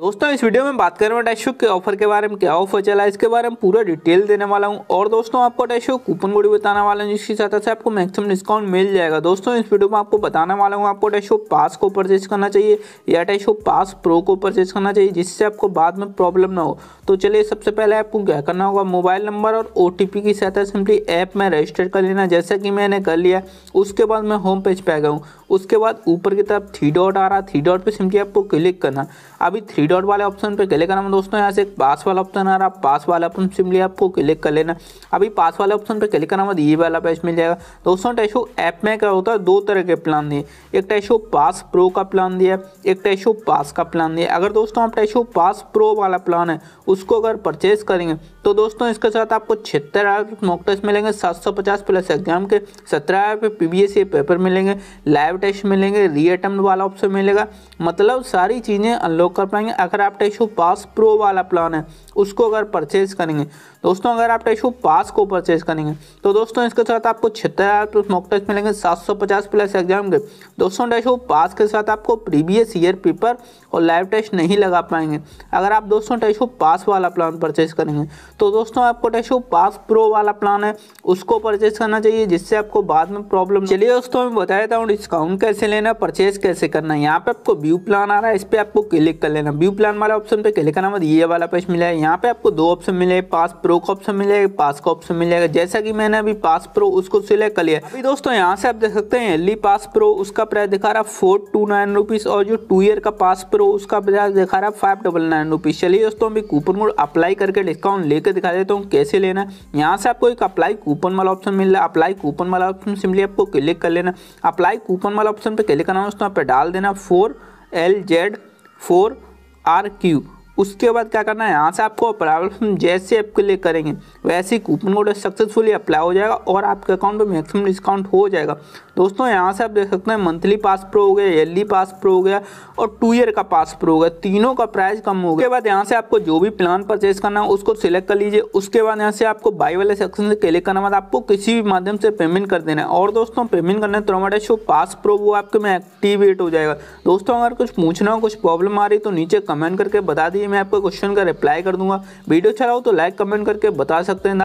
दोस्तों इस वीडियो में बात करें अटैशुक के ऑफर के बारे में क्या ऑफर चला है इसके बारे में पूरा डिटेल देने वाला हूं और दोस्तों आपको अटैशुक कूपन कोड बताने वाला हूं जिसकी सहायता से आपको मैक्सिमम डिस्काउंट मिल जाएगा दोस्तों इस वीडियो में आपको बताने वाला हूं आपको अटैशो पास को परचेज करना चाहिए या अटैशो पास प्रो को परचेज करना चाहिए जिससे आपको बाद में प्रॉब्लम ना हो तो चलिए सबसे पहले आपको क्या करना होगा मोबाइल नंबर और ओ की सहायता सिंपली ऐप में रजिस्टर कर लेना जैसा कि मैंने कर लिया उसके बाद मैं होम पेज पर आ गया हूँ उसके बाद ऊपर की तरफ थ्री डॉट आ रहा थ्री डॉट पर सिंपली आपको क्लिक करना अभी थ्री थ्री डॉट वाले ऑप्शन पे क्लिक करना दोस्तों यहाँ से पास वाला ऑप्शन आ रहा है पास वाला ऑप्शन सिंपली आपको क्लिक कर लेना अभी पास वाले ऑप्शन पे क्लिक करना ये वाला पेज मिल जाएगा दोस्तों टैशो ऐप में क्या होता है दो तरह के प्लान दिए एक टैशो पास प्रो का प्लान दिया एक टैशो पास का प्लान दिया अगर दोस्तों आप टैशो पास प्रो वाला प्लान है उसको अगर परचेज करेंगे तो दोस्तों इसके साथ आपको छिहत्तर आर मॉक टेस्ट मिलेंगे सात सौ पचास प्लस एग्जाम के सत्रह R P B S paper मिलेंगे लाइव टेस्ट मिलेंगे री वाला ऑप्शन मिलेगा मतलब सारी चीज़ें अनलॉक कर पाएंगे अगर आप टेशू पास प्रो वाला प्लान है उसको अगर परचेज करेंगे दोस्तों अगर आप टेशू पास को परचेज करेंगे तो दोस्तों इसके साथ आपको छिहत्तर हज़ार प्लस मॉक टेस्ट मिलेंगे सात सौ पचास प्लस एग्जाम के दोस्तों टेशू पास के साथ आपको प्रीवियस ईयर पेपर और लाइव टेस्ट नहीं लगा पाएंगे अगर आप दोस्तों टेशू पास वाला प्लान परचेज करेंगे तो दोस्तों आपको टेशू पास प्रो वाला प्लान है उसको परचेज करना चाहिए जिससे आपको बाद में प्रॉब्लम चलिए दोस्तों मैं बताया था डिस्काउंट कैसे लेना परचेज कैसे करना है यहाँ पे आपको व्यू प्लान आ रहा है इस पर आपको क्लिक कर लेना व्यू प्लान वाला ऑप्शन पे क्लिक करना मत मतलब ये वाला पेज मिला है यहाँ पे आपको दो ऑप्शन मिले पास प्रो का ऑप्शन मिलेगा पास का ऑप्शन मिलेगा जैसा कि मैंने अभी पास प्रो उसको सिलेक्ट कर लिया अभी दोस्तों यहाँ से आप देख सकते हैं एल पास प्रो उसका प्राइस दिखा रहा है फोर टू नाइन रुपीज़ और जो टू ईयर का पास प्रो उसका प्राइस दिखा रहा है फाइव डबल नाइन रुपीज़ चलिए दोस्तों अभी कूपन कोड अप्लाई करके डिस्काउंट लेकर दिखा देता हूँ कैसे लेना यहाँ से आपको एक अप्लाई कूपन वाला ऑप्शन मिल रहा है अप्लाई कूपन वाला ऑप्शन सिंपली आपको क्लिक कर लेना अप्लाई कूपन वाला ऑप्शन पर क्लिक करना दोस्तों यहाँ पे डाल देना four L Z four R Q उसके बाद क्या करना है यहाँ से आपको प्रॉब्लम जैसे आपके लिए करेंगे वैसे ही कूपन कोड सक्सेसफुली अप्लाई हो जाएगा और आपके अकाउंट में मैक्सिमम डिस्काउंट हो जाएगा दोस्तों यहाँ से आप देख सकते हैं मंथली पास प्रो हो गया ईयरली पास प्रो हो गया और टू ईयर का पास प्रो हो गया तीनों का प्राइस कम हो गया उसके बाद यहाँ से आपको जो भी प्लान परचेज करना है उसको सिलेक्ट कर लीजिए उसके बाद यहाँ से आपको बाई वाले सेक्शन से क्लिक करना बाद आपको किसी भी माध्यम से पेमेंट कर देना है और दोस्तों पेमेंट करने तो हमारा शो पास प्रो वो आपके में एक्टिवेट हो जाएगा दोस्तों अगर कुछ पूछना हो कुछ प्रॉब्लम आ रही तो नीचे कमेंट करके बता दीजिए मैं आपको क्वेश्चन का रिप्लाई कर दूंगा वीडियो अच्छा हो तो लाइक कमेंट करके बता सकते हैं